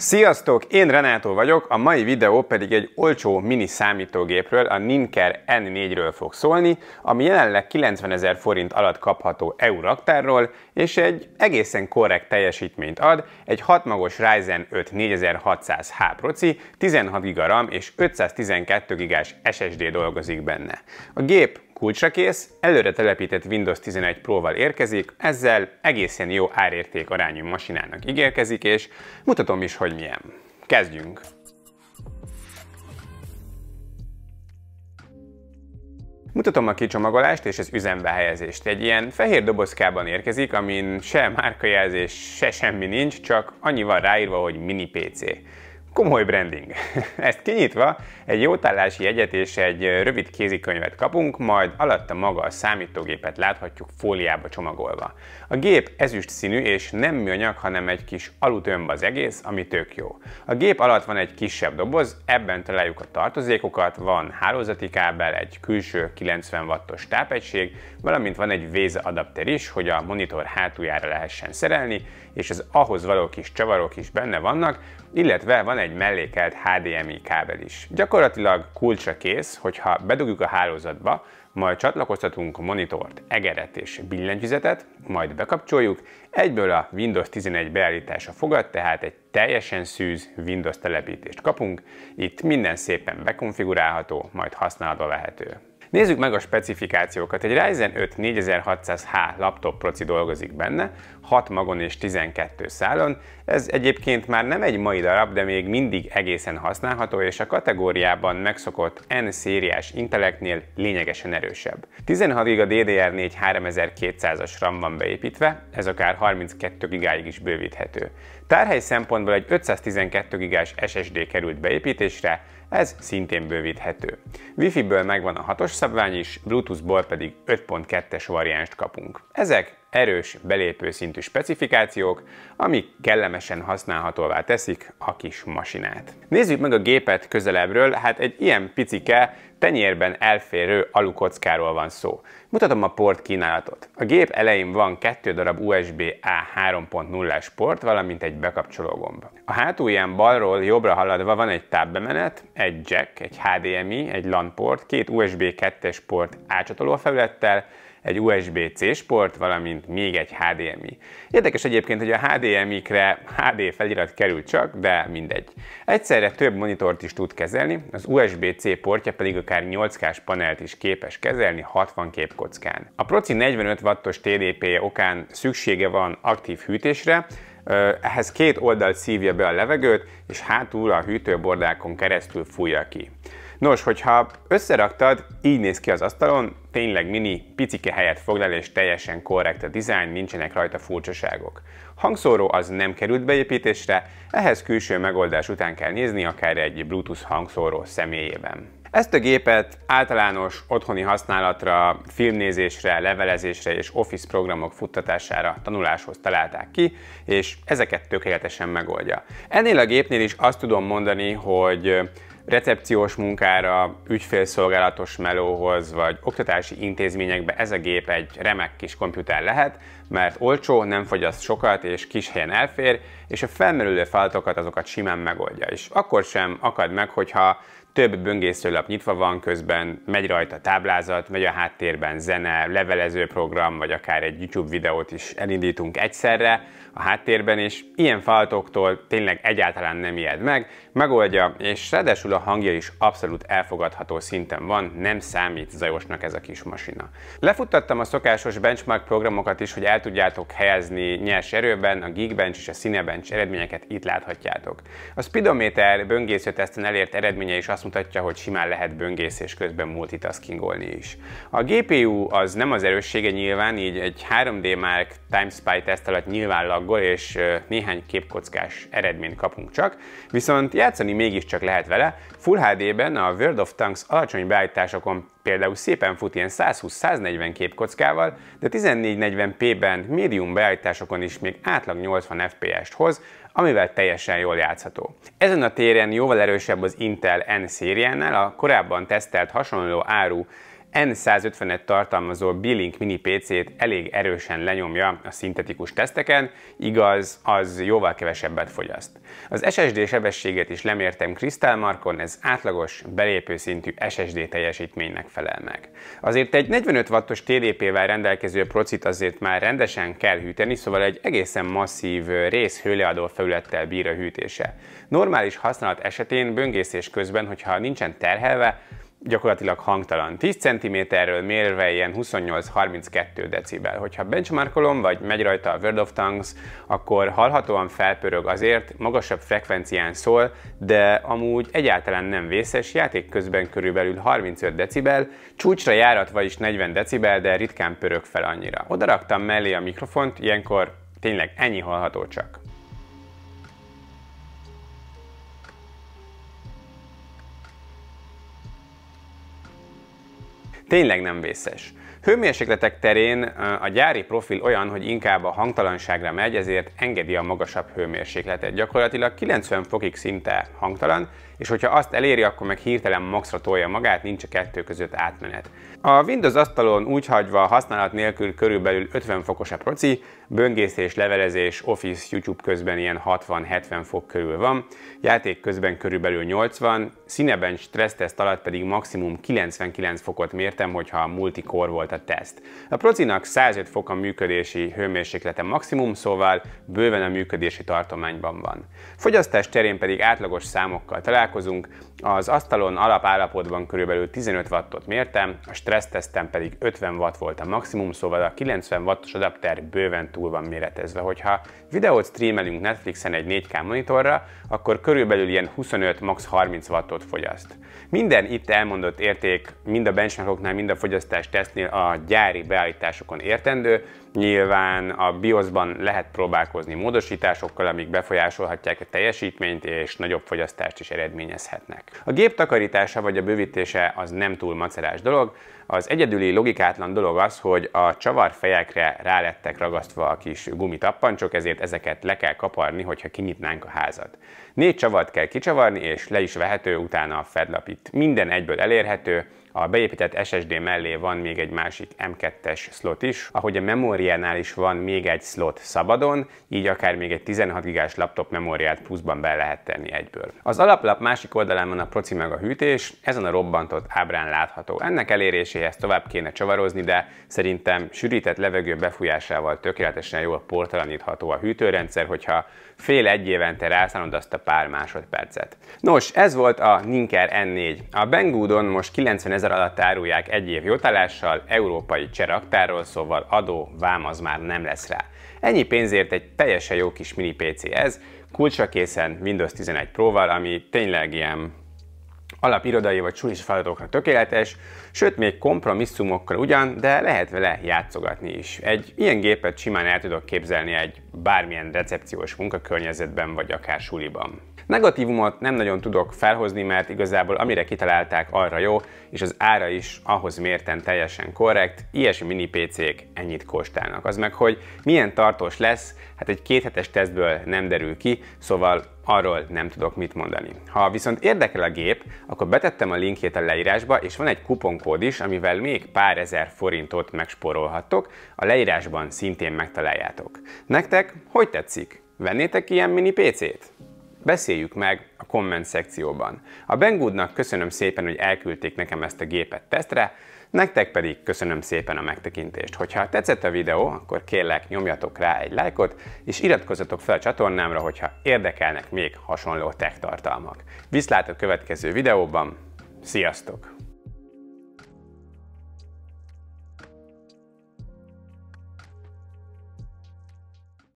Sziasztok, én Renátó vagyok, a mai videó pedig egy olcsó mini számítógépről, a Ninker N4-ről fog szólni, ami jelenleg 90 ezer forint alatt kapható EU raktárról, és egy egészen korrekt teljesítményt ad, egy 6 magos Ryzen 5 4600H proci, 16 GB RAM és 512 GB SSD dolgozik benne. A gép Kulcsra kész, előre telepített Windows 11 Pro-val érkezik, ezzel egészen jó árérték arányú masinának ígérkezik, és mutatom is, hogy milyen. Kezdjünk! Mutatom a kicsomagolást és az üzembe helyezést. Egy ilyen fehér dobozkában érkezik, amin se márkajelzés, se semmi nincs, csak annyi van ráírva, hogy mini PC komoly branding. Ezt kinyitva egy jótállási jegyet és egy rövid kézikönyvet kapunk, majd alatta maga a számítógépet láthatjuk fóliába csomagolva. A gép ezüst színű és nem műanyag, hanem egy kis alutömb az egész, ami tök jó. A gép alatt van egy kisebb doboz, ebben találjuk a tartozékokat, van hálózati kábel, egy külső 90 wattos tápegység, valamint van egy Veza adapter is, hogy a monitor hátuljára lehessen szerelni, és az ahhoz való kis csavarok is benne vannak, illetve van egy egy mellékelt HDMI kábel is. Gyakorlatilag kulcsra kész, hogyha bedugjuk a hálózatba, majd csatlakoztatunk monitort, egeret és billentyűzetet, majd bekapcsoljuk, egyből a Windows 11 beállítása fogad, tehát egy teljesen szűz Windows telepítést kapunk, itt minden szépen bekonfigurálható, majd használatba lehető. Nézzük meg a specifikációkat. Egy Ryzen 5 4600H laptop proci dolgozik benne, 6 magon és 12 szálon. Ez egyébként már nem egy mai darab, de még mindig egészen használható, és a kategóriában megszokott N-szériás Intellektnél lényegesen erősebb. 16 GB DDR4 3200-as RAM van beépítve, ez akár 32 GB-ig is bővíthető. Tárhely szempontból egy 512 gigás SSD került beépítésre, ez szintén bővíthető. Wi-Fi-ből megvan a 6-os szabvány is, Bluetooth-ból pedig 5.2-es variánst kapunk. Ezek erős belépő szintű specifikációk, amik kellemesen használhatóvá teszik a kis masinát. Nézzük meg a gépet közelebbről, hát egy ilyen picike, tenyérben elférő alukockáról van szó. Mutatom a port kínálatot. A gép elején van kettő darab USB-A 3.0-es port, valamint egy bekapcsoló gomb. A hátulján balról jobbra haladva van egy tábbemenet, egy jack, egy HDMI, egy LAN port, két USB 2-es port ácsatoló felülettel, egy USB-C sport, valamint még egy HDMI. Érdekes egyébként, hogy a HDMI-kre HD felirat kerül csak, de mindegy. Egyszerre több monitort is tud kezelni, az USB-C portja pedig akár 8K-s panelt is képes kezelni 60 képkockán. A Proci 45 wattos TDP-je okán szüksége van aktív hűtésre, ehhez két oldalt szívja be a levegőt, és hátul a hűtőbordákon keresztül fújja ki. Nos, hogyha összeraktad, így néz ki az asztalon, tényleg mini, picike helyet foglal és teljesen korrekt a dizájn, nincsenek rajta furcsaságok. Hangszóró az nem került beépítésre, ehhez külső megoldás után kell nézni akár egy Bluetooth hangszóró személyében. Ezt a gépet általános otthoni használatra, filmnézésre, levelezésre és office programok futtatására, tanuláshoz találták ki, és ezeket tökéletesen megoldja. Ennél a gépnél is azt tudom mondani, hogy recepciós munkára, ügyfélszolgálatos melóhoz, vagy oktatási intézményekbe ez a gép egy remek kis komputer lehet, mert olcsó, nem fogyaszt sokat és kis helyen elfér, és a felmerülő feladatokat azokat simán megoldja. És akkor sem akad meg, hogyha több böngészőlap nyitva van, közben megy rajta táblázat, megy a háttérben zene, levelező program, vagy akár egy YouTube videót is elindítunk egyszerre a háttérben, és ilyen fáltoktól tényleg egyáltalán nem ijed meg, megoldja, és ráadásul a hangja is abszolút elfogadható szinten van, nem számít zajosnak ez a kis masina. Lefuttattam a szokásos benchmark programokat is, hogy el el tudjátok helyezni nyers erőben, a Geekbench és a Cinebench eredményeket itt láthatjátok. A speedometer böngésző teszten elért eredménye is azt mutatja, hogy simán lehet böngészés közben multitaskingolni is. A GPU az nem az erőssége nyilván, így egy 3D Mark TimeSpy teszt alatt nyilván laggol és néhány képkockás eredményt kapunk csak, viszont játszani mégiscsak lehet vele, Full HD-ben a World of Tanks alacsony beállításokon Például szépen fut ilyen 120-140 képkockával, de 1440p-ben médium beállításokon is még átlag 80 fps-t hoz, amivel teljesen jól játszható. Ezen a téren jóval erősebb az Intel N szériánál, a korábban tesztelt hasonló áru N150-et tartalmazó Billink mini PC-t elég erősen lenyomja a szintetikus teszteken, igaz, az jóval kevesebbet fogyaszt. Az SSD sebességet is lemértem Crystal Markon, ez átlagos, belépő szintű SSD teljesítménynek felel meg. Azért egy 45 wattos TDP-vel rendelkező procit azért már rendesen kell hűteni, szóval egy egészen masszív hőleadó felülettel bír a hűtése. Normális használat esetén böngészés közben, hogyha nincsen terhelve, gyakorlatilag hangtalan. 10 cm-ről mérve ilyen 28-32 decibel. Hogyha benchmarkolom, vagy megy rajta a World of Tanks, akkor hallhatóan felpörög azért, magasabb frekvencián szól, de amúgy egyáltalán nem vészes, játék közben körülbelül 35 decibel, csúcsra járat vagyis 40 decibel, de ritkán pörög fel annyira. Oda raktam mellé a mikrofont, ilyenkor tényleg ennyi hallható csak. tényleg nem vészes. Hőmérsékletek terén a gyári profil olyan, hogy inkább a hangtalanságra megy, ezért engedi a magasabb hőmérsékletet. Gyakorlatilag 90 fokig szinte hangtalan, és hogyha azt eléri, akkor meg hirtelen maxra tolja magát, nincs a kettő között átmenet. A Windows asztalon úgy hagyva használat nélkül körülbelül 50 fokos a proci, böngészés, levelezés, Office, YouTube közben ilyen 60-70 fok körül van, játék közben körülbelül 80, színeben stressztest alatt pedig maximum 99 fokot mért, értem, hogyha a multikor volt a teszt. A procinak 105 fok a működési hőmérséklete maximum, szóval bőven a működési tartományban van. Fogyasztás terén pedig átlagos számokkal találkozunk, az asztalon alapállapotban körülbelül 15 wattot mértem, a stressztesztem pedig 50 watt volt a maximum, szóval a 90 wattos adapter bőven túl van méretezve. Hogyha videót streamelünk Netflixen egy 4K monitorra, akkor körülbelül ilyen 25 max 30 wattot fogyaszt. Minden itt elmondott érték mind a benchmarkok mind a fogyasztás tesztnél a gyári beállításokon értendő. Nyilván a BIOS-ban lehet próbálkozni módosításokkal, amik befolyásolhatják a teljesítményt és nagyobb fogyasztást is eredményezhetnek. A gép takarítása vagy a bővítése az nem túl macerás dolog, az egyedüli logikátlan dolog az, hogy a csavarfejekre rá lettek ragasztva a kis gumitappancsok, ezért ezeket le kell kaparni, hogyha kinyitnánk a házat. Négy csavart kell kicsavarni, és le is vehető utána a fedlapit. Minden egyből elérhető, a beépített SSD mellé van még egy másik M2-es slot is, ahogy a memóriánál is van még egy slot szabadon, így akár még egy 16 gigás laptop memóriát pluszban be lehet tenni egyből. Az alaplap másik oldalán van a proci meg a hűtés, ezen a robbantott ábrán látható. Ennek eléréséhez tovább kéne csavarozni, de szerintem sűrített levegő befújásával tökéletesen jól portalanítható a hűtőrendszer, hogyha fél egy évente rászánod azt a pár másodpercet. Nos, ez volt a Ninker N4. A Banggoodon most 90 ezer alatt árulják egy év jótállással, európai cseraktárról, szóval adó, vám az már nem lesz rá. Ennyi pénzért egy teljesen jó kis mini PC ez, kulcsra készen Windows 11 Pro-val, ami tényleg ilyen alapirodai vagy súlyos feladatokra tökéletes, sőt még kompromisszumokkal ugyan, de lehet vele játszogatni is. Egy ilyen gépet simán el tudok képzelni egy bármilyen recepciós munkakörnyezetben vagy akár suliban. Negatívumot nem nagyon tudok felhozni, mert igazából amire kitalálták, arra jó, és az ára is ahhoz mérten teljesen korrekt. Ilyesmi mini PC-k ennyit kóstálnak. Az meg, hogy milyen tartós lesz, hát egy kéthetes tesztből nem derül ki, szóval arról nem tudok mit mondani. Ha viszont érdekel a gép, akkor betettem a linkjét a leírásba, és van egy kuponkód is, amivel még pár ezer forintot megsporolhattok, a leírásban szintén megtaláljátok. Nektek hogy tetszik? Vennétek ilyen mini PC-t? Beszéljük meg a komment szekcióban. A Bengudnak köszönöm szépen, hogy elküldték nekem ezt a gépet tesztre, nektek pedig köszönöm szépen a megtekintést. Hogyha tetszett a videó, akkor kérlek nyomjatok rá egy lájkot, és iratkozzatok fel a csatornámra, hogyha érdekelnek még hasonló tech tartalmak. Viszlát a következő videóban, sziasztok!